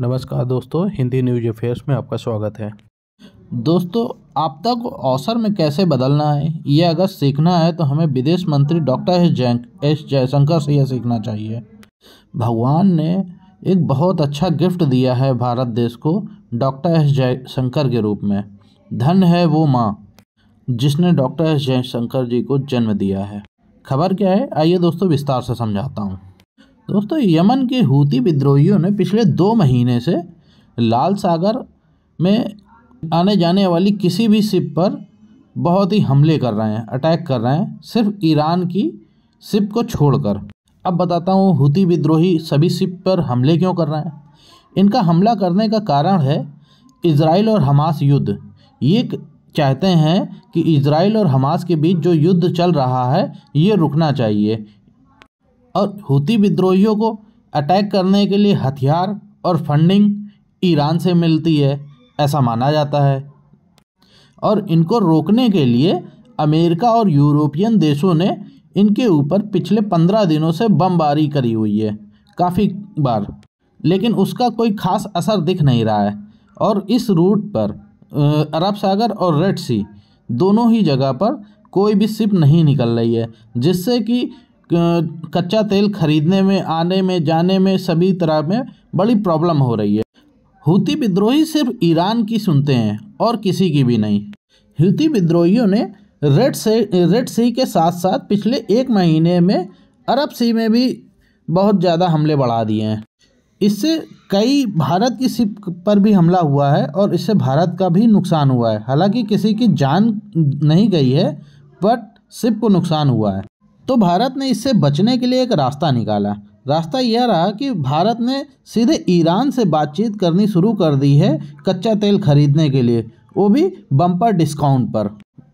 नमस्कार दोस्तों Hindi news affairs में आपका स्वागत है दोस्तों आपदा को अवसर में कैसे बदलना है ये अगर सीखना है तो हमें विदेश मंत्री doctor S Jai S Jaishankar से यह सीखना चाहिए भगवान ने एक बहुत अच्छा गिफ्ट दिया है भारत देश को डॉक्टर एस जयशंकर के रूप में धन है वो माँ जिसने डॉक्टर एस जयशंकर जी को जन्म दिया है खबर क्या है आइए दोस्तों विस्तार से समझाता हूँ दोस्तों यमन के हूती विद्रोहियों ने पिछले दो महीने से लाल सागर में आने जाने वाली किसी भी सिप पर बहुत ही हमले कर रहे हैं अटैक कर रहे हैं सिर्फ ईरान की सिप को छोड़कर अब बताता हूँ हूती विद्रोही सभी सिप पर हमले क्यों कर रहे हैं इनका हमला करने का कारण है इसराइल और हमास युद्ध ये चाहते हैं कि इसराइल और हमास के बीच जो युद्ध चल रहा है ये रुकना चाहिए और हूती विद्रोहियों को अटैक करने के लिए हथियार और फंडिंग ईरान से मिलती है ऐसा माना जाता है और इनको रोकने के लिए अमेरिका और यूरोपियन देशों ने इनके ऊपर पिछले पंद्रह दिनों से बमबारी करी हुई है काफ़ी बार लेकिन उसका कोई खास असर दिख नहीं रहा है और इस रूट पर अरब सागर और रेड सी दोनों ही जगह पर कोई भी सिप नहीं निकल रही है जिससे कि कच्चा तेल खरीदने में आने में जाने में सभी तरह में बड़ी प्रॉब्लम हो रही है हूती विद्रोही सिर्फ ईरान की सुनते हैं और किसी की भी नहीं हूती विद्रोहियों ने रेड से रेड सी के साथ साथ पिछले एक महीने में अरब सी में भी बहुत ज़्यादा हमले बढ़ा दिए हैं इससे कई भारत की सिप पर भी हमला हुआ है और इससे भारत का भी नुकसान हुआ है हालांकि किसी की जान नहीं गई है बट सिप को नुकसान हुआ है तो भारत ने इससे बचने के लिए एक रास्ता निकाला रास्ता यह रहा कि भारत ने सीधे ईरान से बातचीत करनी शुरू कर दी है कच्चा तेल खरीदने के लिए वो भी बम्पर डिस्काउंट पर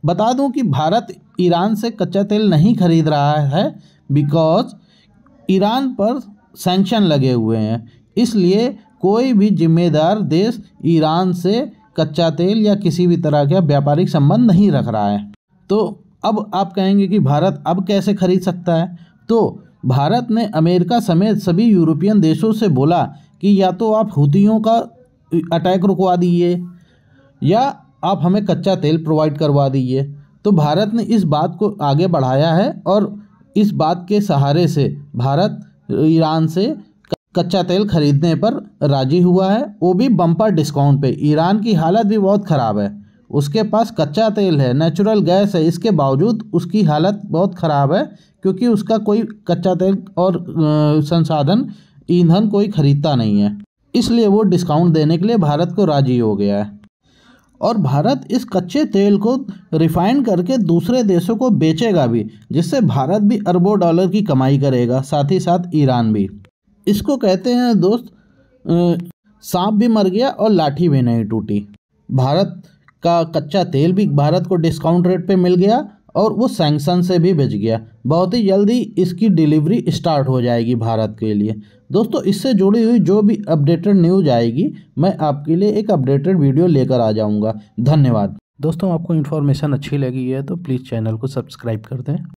बता दूं कि भारत ईरान से कच्चा तेल नहीं खरीद रहा है बिकॉज ईरान पर सेंक्शन लगे हुए हैं इसलिए कोई भी जिम्मेदार देश ईरान से कच्चा तेल या किसी भी तरह का व्यापारिक संबंध नहीं रख रहा है तो अब आप कहेंगे कि भारत अब कैसे खरीद सकता है तो भारत ने अमेरिका समेत सभी यूरोपियन देशों से बोला कि या तो आप हूतियों का अटैक रुकवा दीजिए या आप हमें कच्चा तेल प्रोवाइड करवा दीजिए तो भारत ने इस बात को आगे बढ़ाया है और इस बात के सहारे से भारत ईरान से कच्चा तेल खरीदने पर राजी हुआ है वो भी बम्पर डिस्काउंट पे ईरान की हालत भी बहुत ख़राब है उसके पास कच्चा तेल है नेचुरल गैस है इसके बावजूद उसकी हालत बहुत ख़राब है क्योंकि उसका कोई कच्चा तेल और संसाधन ईंधन कोई ख़रीदता नहीं है इसलिए वो डिस्काउंट देने के लिए भारत को राजी हो गया है और भारत इस कच्चे तेल को रिफाइन करके दूसरे देशों को बेचेगा भी जिससे भारत भी अरबों डॉलर की कमाई करेगा साथ ही साथ ईरान भी इसको कहते हैं दोस्त सांप भी मर गया और लाठी भी नहीं टूटी भारत का कच्चा तेल भी भारत को डिस्काउंट रेट पे मिल गया और वो सैंक्शन से भी बच गया बहुत ही जल्दी इसकी डिलीवरी स्टार्ट हो जाएगी भारत के लिए दोस्तों इससे जुड़ी हुई जो भी अपडेटेड न्यूज आएगी मैं आपके लिए एक अपडेटेड वीडियो लेकर आ जाऊँगा धन्यवाद दोस्तों आपको इन्फॉर्मेशन अच्छी लगी है तो प्लीज़ चैनल को सब्सक्राइब कर दें